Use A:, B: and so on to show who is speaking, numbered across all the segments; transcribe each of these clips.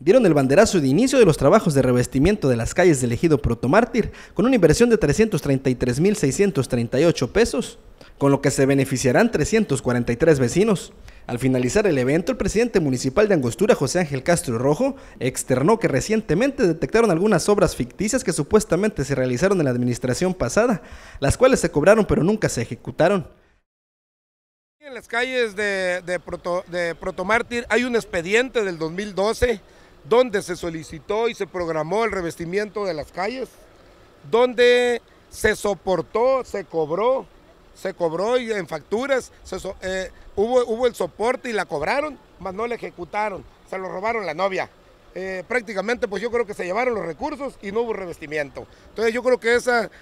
A: dieron el banderazo de inicio de los trabajos de revestimiento de las calles del ejido Protomártir con una inversión de 333.638 pesos, con lo que se beneficiarán 343 vecinos. Al finalizar el evento, el presidente municipal de Angostura, José Ángel Castro Rojo, externó que recientemente detectaron algunas obras ficticias que supuestamente se realizaron en la administración pasada, las cuales se cobraron pero nunca se ejecutaron.
B: En las calles de, Proto, de Protomártir hay un expediente del 2012 donde se solicitó y se programó el revestimiento de las calles, donde se soportó, se cobró, se cobró y en facturas eh, hubo, el soporte y la cobraron, mas no la ejecutaron, se lo robaron la novia. Eh, prácticamente pues yo creo que se llevaron los recursos y no hubo revestimiento. Entonces yo creo que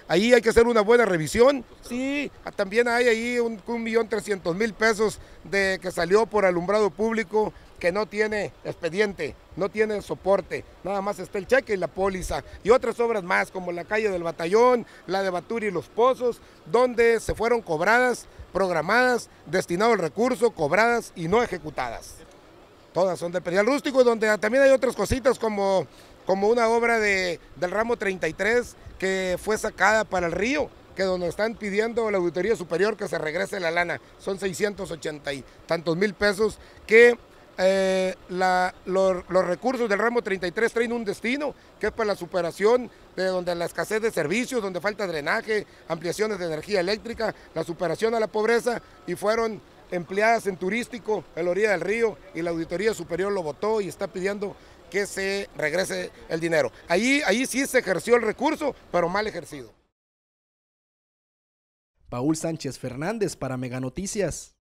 B: ahí hay que hacer una buena revisión. Sí, ah, también hay ahí un, un millón trescientos mil pesos de, que salió por alumbrado público que no tiene expediente, no tiene soporte, nada más está el cheque y la póliza y otras obras más como la calle del Batallón, la de Baturi y los Pozos, donde se fueron cobradas, programadas, destinado el recurso, cobradas y no ejecutadas. Todas son de Perial Rústico, donde también hay otras cositas como, como una obra de, del ramo 33 que fue sacada para el río, que donde están pidiendo a la Auditoría Superior que se regrese la lana. Son 680 y tantos mil pesos que eh, los, recursos del ramo 33 traen un destino, que es para la superación de donde la escasez de servicios, donde falta drenaje, ampliaciones de energía eléctrica, la superación a la pobreza y fueron empleadas en turístico el orilla del río y la Auditoría Superior lo votó y está pidiendo que se regrese el dinero. ahí sí se ejerció el recurso, pero mal ejercido.
A: Paul Sánchez Fernández para Meganoticias.